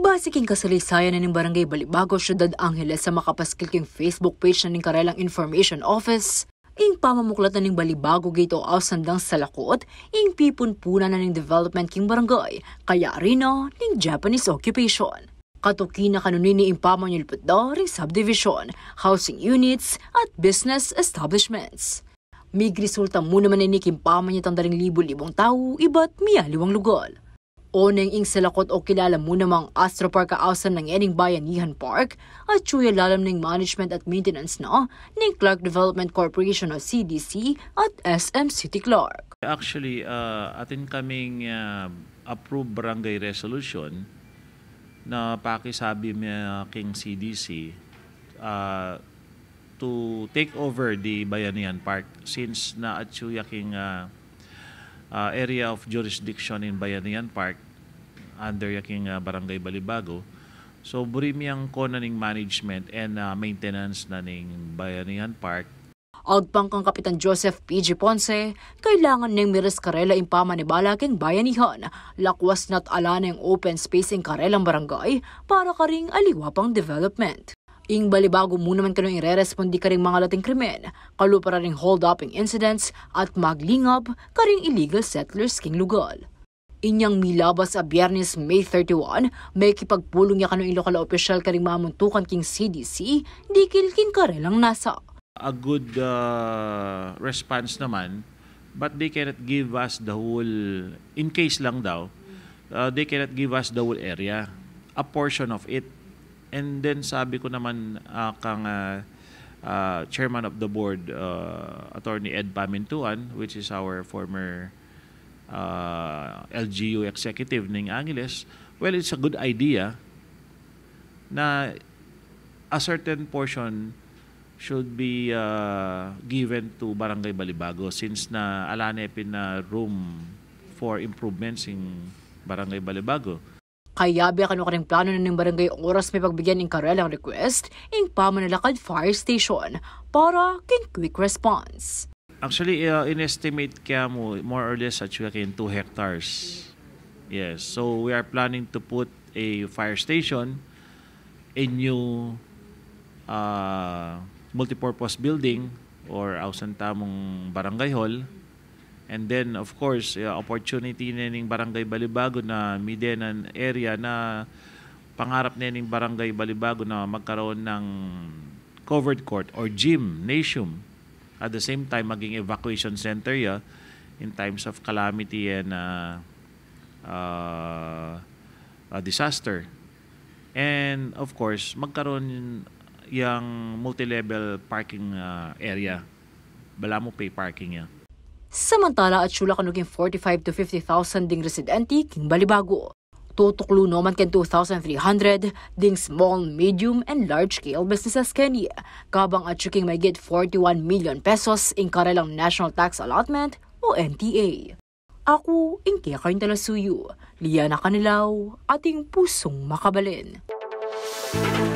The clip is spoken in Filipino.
Basiking kasalisayan na ng Barangay Balibago, Syudad Angeles sa makapaskil king Facebook page na ng Karelang Information Office, ing pamamuklat na ng Balibago Gate o Ausandang Salakot, ing pipunpuna na ng development king barangay, kaya rino ng Japanese occupation. Katuki na kanuni ni Impamanyulpot daw ring subdivision, housing units at business establishments migrisulta mo naman ni Nikim paman niya tandaring libo-libong tao, iba't miya liwang lugal. O nang ing salakot o kilala mo namang Astro Park kaawsan ng ening bayan bayanihan park at chuya lalam ng management at maintenance na ng Clark Development Corporation o CDC at SM City Clark. Actually, uh, atin kaming uh, approved barangay resolution na pakisabi mo uh, king CDC uh, to take over the Bayanihan Park since na at yaking uh, uh, area of jurisdiction in Bayanihan Park under yaking uh, Barangay Balibago. So burimiyang ko na ning management and uh, maintenance na ning Bayanihan Park. Agpang kang Kapitan Joseph P.G. Ponce, kailangan ning Miras Karela impama ni Balaking Bayanihan, lakwas na't ala ng open spacing in Karelang Barangay para karing aliwapang development. Ing balibago mo naman kanong ire-respondi ka rin mga lating krimen, kalupara rin hold up incidents at maglingap ka rin illegal settlers king lugal. Inyang milabas sa Biyernes May 31, may kipagpulong niya kanong lokal opisyal ka rin mamuntukan king CDC, di kilkin ka rin lang nasa. A good uh, response naman, but they cannot give us the whole, in case lang daw, uh, they cannot give us the whole area, a portion of it And then sabi ko naman uh, kang uh, uh, chairman of the board, uh, Attorney Ed Pamintuan, which is our former uh, LGU executive ning Angeles, well, it's a good idea na a certain portion should be uh, given to Barangay Balibago since na alanepin na room for improvements in Barangay Balibago. Kayabi kanu kaning plano na ng barangay oras may pagbigyan ng karelang request ing pamanalakad fire station para kin quick response. Actually, uh, in-estimate kaya mo more or less at kin 2 hectares. Yes, so we are planning to put a fire station, a new uh, multipurpose building or ausan tamong barangay hall, And then, of course, uh, opportunity na ning Barangay Balibago na Midenan area na pangarap na ning Barangay Balibago na magkaroon ng covered court or gym, nation. At the same time, maging evacuation center ya yeah, in times of calamity and uh, uh, uh, disaster. And of course, magkaroon yung multi-level parking uh, area. Bala mo pay parking yan. Yeah. Samantala at sula kanuging 45 to 50,000 ding residente king Balibago. Tutuklo naman ken 2,300 ding small, medium, and large-scale businesses kini. Kabang at suking may get 41 million pesos in karelang National Tax Allotment o NTA. Ako, Inke Kaintalasuyo, Liana Kanilaw, ating pusong makabalin. Music